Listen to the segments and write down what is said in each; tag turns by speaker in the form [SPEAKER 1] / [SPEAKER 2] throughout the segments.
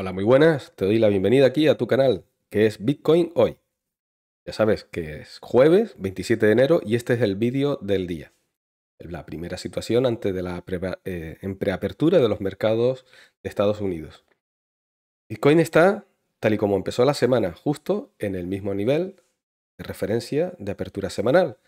[SPEAKER 1] Hola, muy buenas. Te doy la bienvenida aquí a tu canal, que es Bitcoin Hoy. Ya sabes que es jueves 27 de enero y este es el vídeo del día. La primera situación antes de la eh, preapertura de los mercados de Estados Unidos. Bitcoin está, tal y como empezó la semana, justo en el mismo nivel de referencia de apertura semanal.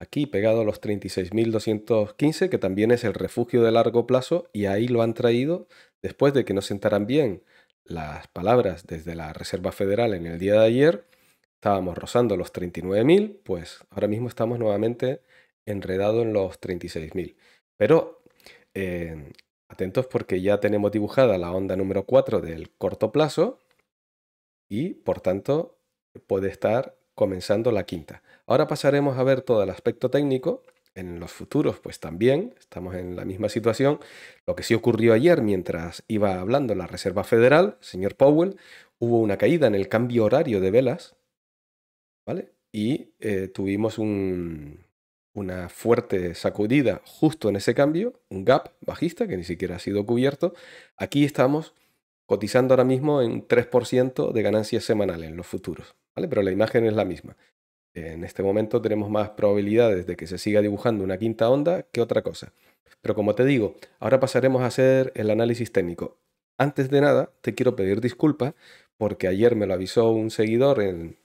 [SPEAKER 1] Aquí pegado a los 36.215, que también es el refugio de largo plazo, y ahí lo han traído después de que no sentaran bien las palabras desde la Reserva Federal en el día de ayer, estábamos rozando los 39.000, pues ahora mismo estamos nuevamente enredados en los 36.000. Pero eh, atentos porque ya tenemos dibujada la onda número 4 del corto plazo y por tanto puede estar comenzando la quinta. Ahora pasaremos a ver todo el aspecto técnico en los futuros, pues también estamos en la misma situación. Lo que sí ocurrió ayer mientras iba hablando la Reserva Federal, señor Powell, hubo una caída en el cambio horario de velas, ¿vale? Y eh, tuvimos una fuerte sacudida justo en ese cambio, un gap bajista que ni siquiera ha sido cubierto. Aquí estamos cotizando ahora mismo en 3% de ganancias semanales en los futuros, ¿vale? Pero la imagen es la misma en este momento tenemos más probabilidades de que se siga dibujando una quinta onda que otra cosa. Pero como te digo, ahora pasaremos a hacer el análisis técnico. Antes de nada, te quiero pedir disculpas porque ayer me lo avisó un seguidor en,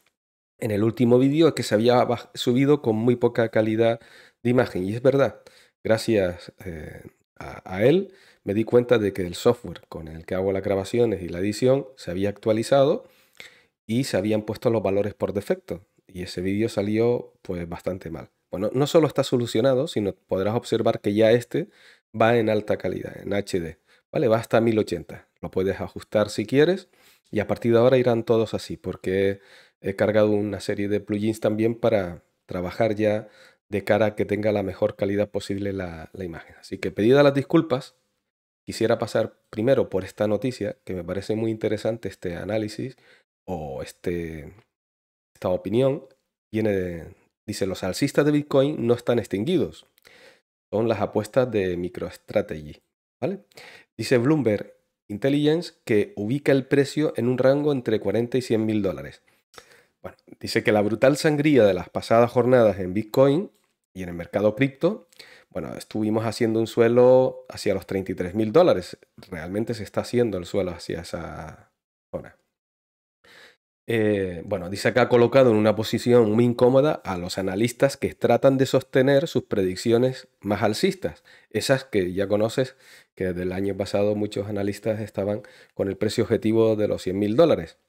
[SPEAKER 1] el último vídeo que se había subido con muy poca calidad de imagen. Y es verdad, gracias eh, a él me di cuenta de que el software con el que hago las grabaciones y la edición se había actualizado y se habían puesto los valores por defecto. Y ese vídeo salió pues bastante mal. Bueno, no solo está solucionado, sino podrás observar que ya este va en alta calidad, en HD. Vale, va hasta 1080. Lo puedes ajustar si quieres y a partir de ahora irán todos así porque he cargado una serie de plugins también para trabajar ya de cara a que tenga la mejor calidad posible la, la imagen. Así que pedida las disculpas, quisiera pasar primero por esta noticia que me parece muy interesante este análisis o este, esta opinión viene dice, los alcistas de Bitcoin no están extinguidos. Son las apuestas de MicroStrategy. ¿vale? Dice Bloomberg Intelligence que ubica el precio en un rango entre 40 y 100 mil dólares. Bueno, dice que la brutal sangría de las pasadas jornadas en Bitcoin y en el mercado cripto, bueno, estuvimos haciendo un suelo hacia los 33 mil dólares. Realmente se está haciendo el suelo hacia esa zona. Eh, bueno, dice que ha colocado en una posición muy incómoda a los analistas que tratan de sostener sus predicciones más alcistas, esas que ya conoces, que desde el año pasado muchos analistas estaban con el precio objetivo de los 100.000 mil dólares.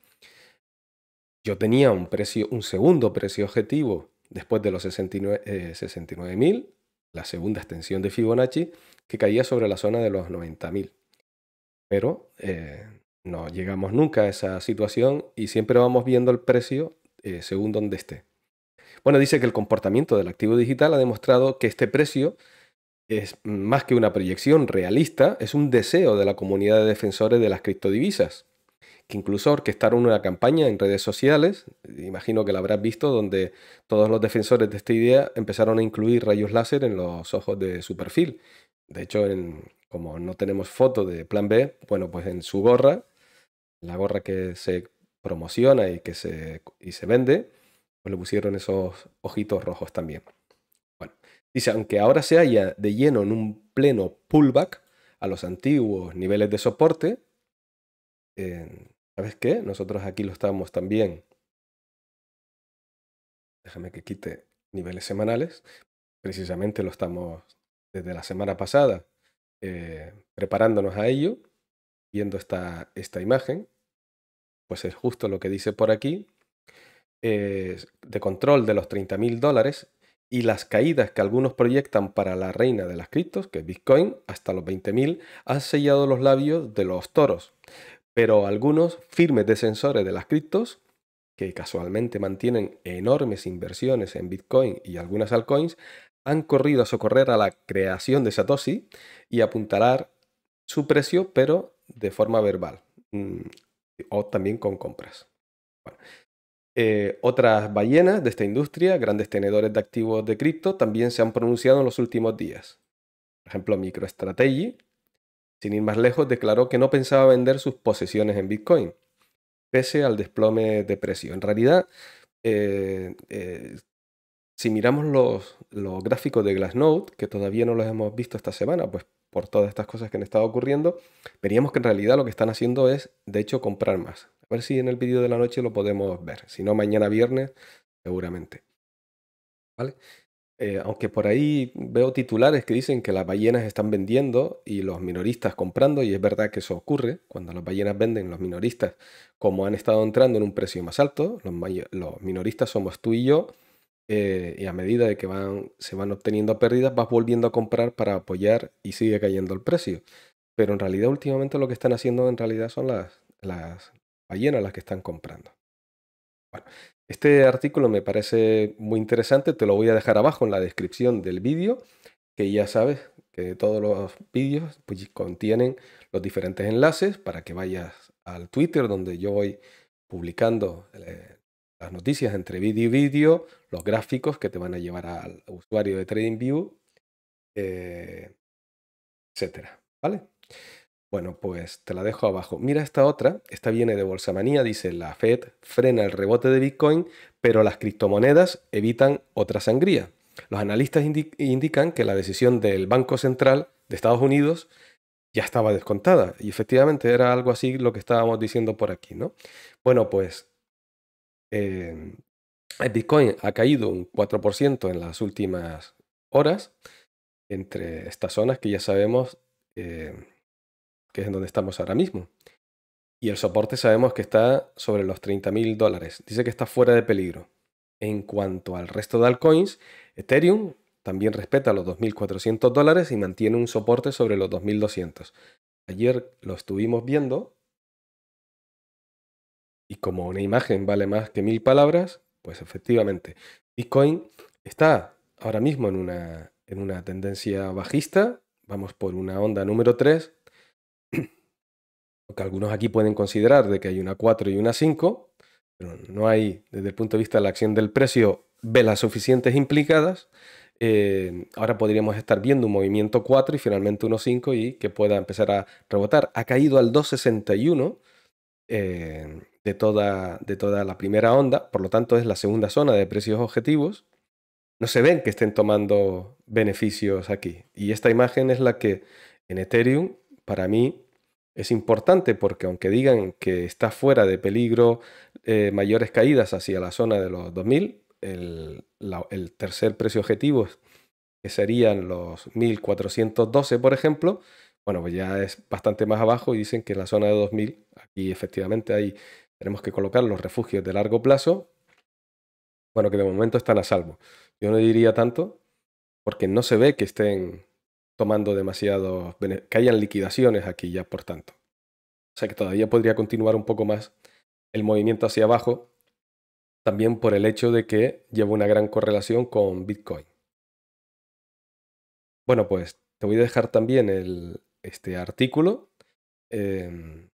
[SPEAKER 1] Yo tenía un, precio, un segundo precio objetivo después de los 69 69.000, eh, la segunda extensión de Fibonacci, que caía sobre la zona de los 90.000. Pero eh, no llegamos nunca a esa situación y siempre vamos viendo el precio eh, según donde esté. Bueno, dice que el comportamiento del activo digital ha demostrado que este precio es más que una proyección realista, es un deseo de la comunidad de defensores de las criptodivisas, que incluso orquestaron una campaña en redes sociales, imagino que la habrás visto, donde todos los defensores de esta idea empezaron a incluir rayos láser en los ojos de su perfil. De hecho, como no tenemos foto de plan B, bueno, pues en su gorra la gorra que se promociona y que se, y se vende, pues le pusieron esos ojitos rojos también. Bueno, dice, aunque ahora se haya de lleno en un pleno pullback a los antiguos niveles de soporte, ¿sabes qué? Nosotros aquí lo estamos también. Déjame que quite niveles semanales. Precisamente lo estamos desde la semana pasada eh, preparándonos a ello viendo esta, esta imagen, pues es justo lo que dice por aquí, de control de los 30.000 dólares y las caídas que algunos proyectan para la reina de las criptos, que es Bitcoin, hasta los 20.000, han sellado los labios de los toros. Pero algunos firmes defensores de las criptos, que casualmente mantienen enormes inversiones en Bitcoin y algunas altcoins, han corrido a socorrer a la creación de Satoshi y apuntalar su precio, pero de forma verbal mm, o también con compras. Eh, otras ballenas de esta industria, grandes tenedores de activos de cripto, también se han pronunciado en los últimos días. Por ejemplo, MicroStrategy, sin ir más lejos, declaró que no pensaba vender sus posesiones en Bitcoin, pese al desplome de precio. En realidad, eh, eh, si miramos los, gráficos de Glassnode, que todavía no los hemos visto esta semana, pues por todas estas cosas que han estado ocurriendo, veríamos que en realidad lo que están haciendo es, de hecho, comprar más. A ver si en el vídeo de la noche lo podemos ver. Si no, mañana viernes, seguramente. ¿Vale? Eh, aunque por ahí veo titulares que dicen que las ballenas están vendiendo y los minoristas comprando, y es verdad que eso ocurre. Cuando las ballenas venden, los minoristas, como han estado entrando en un precio más alto, los minoristas somos tú y yo, eh, y a medida de que van, se van obteniendo pérdidas, vas volviendo a comprar para apoyar y sigue cayendo el precio. Pero en realidad últimamente lo que están haciendo en realidad son las, las ballenas las que están comprando. Bueno, este artículo me parece muy interesante, te lo voy a dejar abajo en la descripción del vídeo, que ya sabes que todos los vídeos pues, contienen los diferentes enlaces para que vayas al Twitter donde yo voy publicando eh, las noticias entre vídeo y vídeo, los gráficos que te van a llevar al usuario de TradingView, eh, etcétera. ¿Vale? Bueno, pues te la dejo abajo. Mira esta otra, esta viene de Bolsamanía, dice la Fed frena el rebote de Bitcoin, pero las criptomonedas evitan otra sangría. Los analistas indican que la decisión del Banco Central de Estados Unidos ya estaba descontada y efectivamente era algo así lo que estábamos diciendo por aquí, ¿no? Bueno, pues eh, Bitcoin ha caído un 4% en las últimas horas entre estas zonas que ya sabemos eh, que es en donde estamos ahora mismo. Y el soporte sabemos que está sobre los 30.000 dólares. Dice que está fuera de peligro. En cuanto al resto de altcoins, Ethereum también respeta los 2.400 dólares y mantiene un soporte sobre los 2.200. Ayer lo estuvimos viendo y como una imagen vale más que mil palabras, pues efectivamente, Bitcoin está ahora mismo en una, en una tendencia bajista, vamos por una onda número 3, que algunos aquí pueden considerar de que hay una 4 y una 5, pero no hay, desde el punto de vista de la acción del precio, velas suficientes implicadas. Eh, ahora podríamos estar viendo un movimiento 4 y finalmente uno 5 y que pueda empezar a rebotar. Ha caído al 261. Eh, de toda, de toda la primera onda, por lo tanto es la segunda zona de precios objetivos, no se ven que estén tomando beneficios aquí. Y esta imagen es la que en Ethereum, para mí, es importante porque aunque digan que está fuera de peligro eh, mayores caídas hacia la zona de los 2000, el, el tercer precio objetivo, que serían los 1412, por ejemplo, bueno, pues ya es bastante más abajo y dicen que en la zona de 2000, aquí efectivamente hay tenemos que colocar los refugios de largo plazo, bueno, que de momento están a salvo. Yo no diría tanto porque no se ve que estén tomando demasiados, que hayan liquidaciones aquí ya, por tanto. O sea que todavía podría continuar un poco más el movimiento hacia abajo, también por el hecho de que lleva una gran correlación con Bitcoin. Bueno, pues te voy a dejar también este artículo. Em,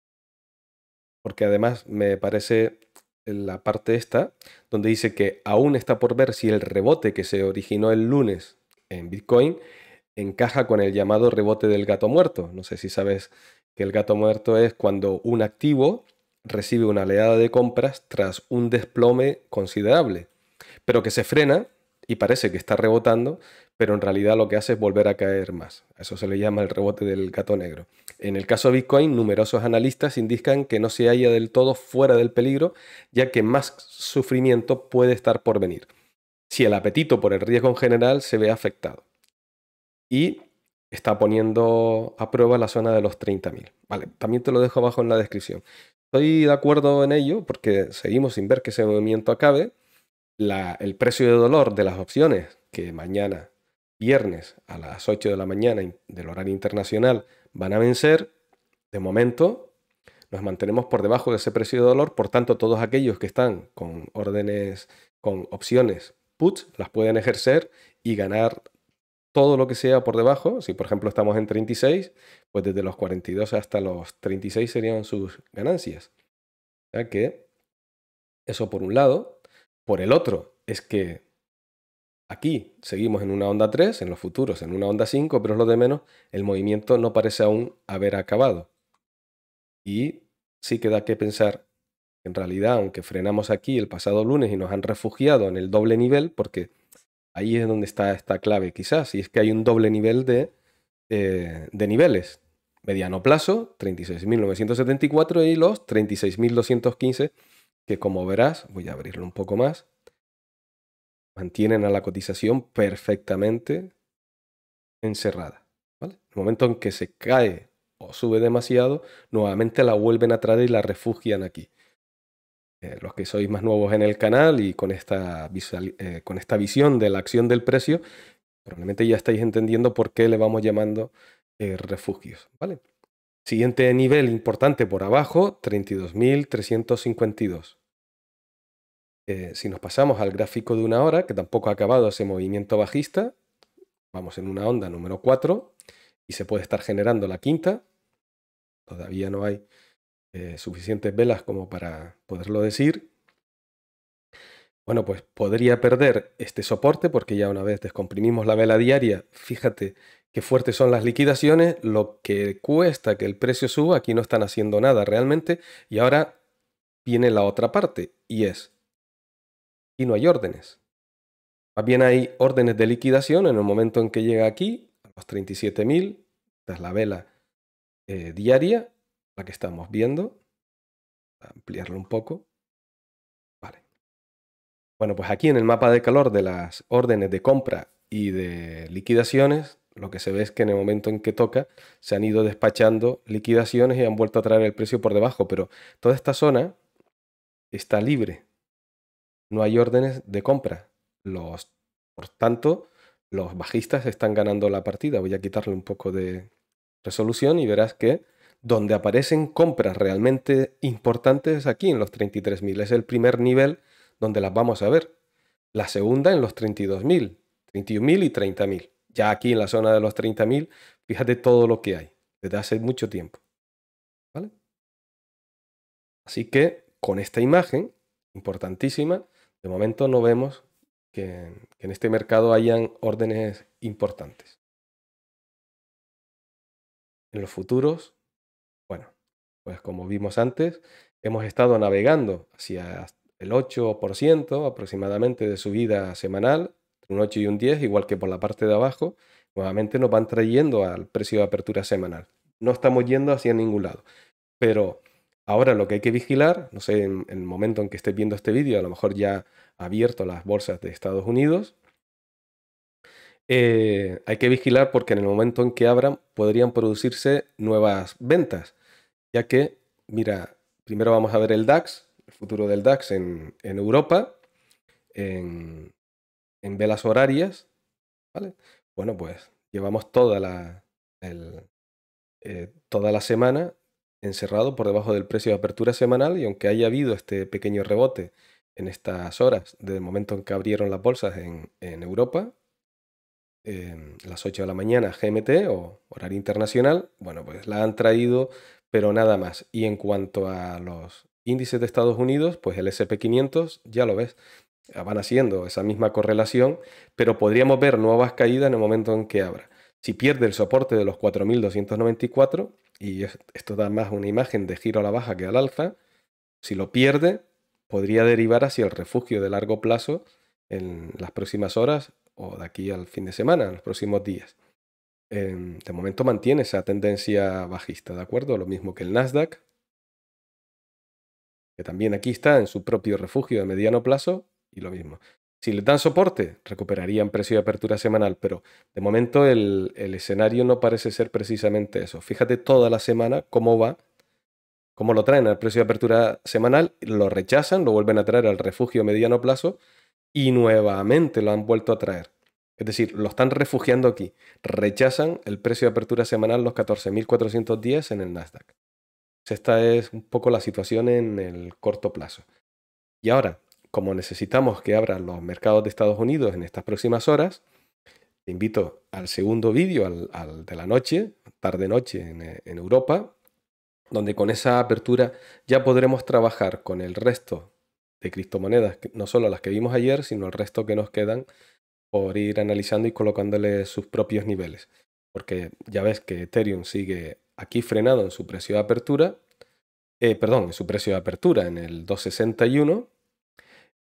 [SPEAKER 1] porque además me parece la parte esta, donde dice que aún está por ver si el rebote que se originó el lunes en Bitcoin encaja con el llamado rebote del gato muerto. No sé si sabes que el gato muerto es cuando un activo recibe una oleada de compras tras un desplome considerable, pero que se frena y parece que está rebotando pero en realidad lo que hace es volver a caer más. eso se le llama el rebote del gato negro. En el caso de Bitcoin, numerosos analistas indican que no se halla del todo fuera del peligro, ya que más sufrimiento puede estar por venir, si el apetito por el riesgo en general se ve afectado. Y está poniendo a prueba la zona de los 30.000. Vale, también te lo dejo abajo en la descripción. Estoy de acuerdo en ello porque seguimos sin ver que ese movimiento acabe. el precio de dolor de las opciones, que mañana viernes a las 8 de la mañana del horario internacional van a vencer, de momento nos mantenemos por debajo de ese precio de dolor, por tanto todos aquellos que están con órdenes, con opciones puts, las pueden ejercer y ganar todo lo que sea por debajo, si por ejemplo estamos en 36, pues desde los 42 hasta los 36 serían sus ganancias. ya que eso por un lado. Por el otro, es que Aquí seguimos en una onda 3, en los futuros en una onda 5, pero es lo de menos, el movimiento no parece aún haber acabado. Y sí queda que pensar, en realidad, aunque frenamos aquí el pasado lunes y nos han refugiado en el doble nivel, porque ahí es donde está esta clave quizás, y es que hay un doble nivel de, eh, de niveles. Mediano plazo, 36.974 y los 36.215, que como verás, voy a abrirlo un poco más, mantienen a la cotización perfectamente encerrada. ¿vale? El momento en que se cae o sube demasiado, nuevamente la vuelven a traer y la refugian aquí. Eh, los que sois más nuevos en el canal y eh, con esta, visión de la acción del precio, probablemente ya estáis entendiendo por qué le vamos llamando eh, refugios. ¿vale? Siguiente nivel importante por abajo, 32.352. Eh, si nos pasamos al gráfico de una hora, que tampoco ha acabado ese movimiento bajista, vamos en una onda número 4 y se puede estar generando la quinta. Todavía no hay eh, suficientes velas como para poderlo decir. Bueno, pues podría perder este soporte porque ya una vez descomprimimos la vela diaria, fíjate qué fuertes son las liquidaciones, lo que cuesta que el precio suba, aquí no están haciendo nada realmente y ahora viene la otra parte y es y no hay órdenes. Más bien hay órdenes de liquidación en el momento en que llega aquí, a los 37.000, esta es la vela eh, diaria, la que estamos viendo, a ampliarlo un poco. Vale. Bueno, pues aquí en el mapa de calor de las órdenes de compra y de liquidaciones, lo que se ve es que en el momento en que toca se han ido despachando liquidaciones y han vuelto a traer el precio por debajo, pero toda esta zona está libre no hay órdenes de compra. Los, por tanto, los bajistas están ganando la partida. Voy a quitarle un poco de resolución y verás que donde aparecen compras realmente importantes es aquí en los 33.000. Es el primer nivel donde las vamos a ver. La segunda en los 32.000, 31.000 y 30.000. Ya aquí en la zona de los 30.000, fíjate todo lo que hay desde hace mucho tiempo. ¿Vale? Así que con esta imagen importantísima de momento no vemos que, en este mercado hayan órdenes importantes. En los futuros, bueno, pues como vimos antes, hemos estado navegando hacia el 8% aproximadamente de subida semanal, un 8 y un 10, igual que por la parte de abajo, nuevamente nos van trayendo al precio de apertura semanal. No estamos yendo hacia ningún lado, pero Ahora lo que hay que vigilar, no sé, en, el momento en que estés viendo este vídeo, a lo mejor ya ha abierto las bolsas de Estados Unidos, eh, hay que vigilar porque en el momento en que abran podrían producirse nuevas ventas, ya que, mira, primero vamos a ver el DAX, el futuro del DAX en, Europa, en, velas horarias, ¿vale? Bueno, pues llevamos toda la eh, semana encerrado por debajo del precio de apertura semanal y aunque haya habido este pequeño rebote en estas horas, desde el momento en que abrieron las bolsas en, Europa, las 8 de la mañana GMT o horario internacional, bueno, pues la han traído, pero nada más. Y en cuanto a los índices de Estados Unidos, pues el SP500, ya lo ves, ah, van haciendo esa misma correlación, pero podríamos ver nuevas caídas en el momento en que abra. Si pierde el soporte de los 4.294, y esto da más una imagen de giro a la baja que al alza, si lo pierde, podría derivar hacia el refugio de largo plazo en las próximas horas o de aquí al fin de semana, en los próximos días. Em, de momento mantiene esa tendencia bajista, ¿de acuerdo? Lo mismo que el Nasdaq, que también aquí está en su propio refugio de mediano plazo, y lo mismo. Si les dan soporte, recuperarían precio de apertura semanal, pero de momento el, el, escenario no parece ser precisamente eso. Fíjate toda la semana cómo va, cómo lo traen al precio de apertura semanal, lo rechazan, lo vuelven a traer al refugio mediano plazo y nuevamente lo han vuelto a traer. Es decir, lo están refugiando aquí. Rechazan el precio de apertura semanal los 14.410 en el Nasdaq. Esta es un poco la situación en el corto plazo. Y ahora, como necesitamos que abran los mercados de Estados Unidos en estas próximas horas, te invito al segundo vídeo al, de la noche, tarde-noche eh, en, Europa, donde con esa apertura ya podremos trabajar con el resto de criptomonedas, no solo las que vimos ayer, sino el resto que nos quedan por ir analizando y colocándole sus propios niveles. Porque ya ves que Ethereum sigue aquí frenado en su precio de apertura, eh, perdón, en su precio de apertura en el 261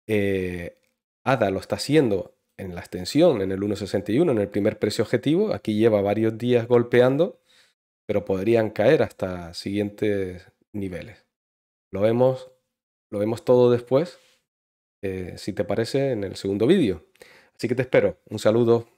[SPEAKER 1] eh, ADA lo está haciendo en la extensión, en el 1.61, en el primer precio objetivo. Aquí lleva varios días golpeando, pero podrían caer hasta siguientes niveles. Lo vemos, lo vemos todo después, eh, si te parece, en el segundo vídeo. Así que te espero. Un saludo.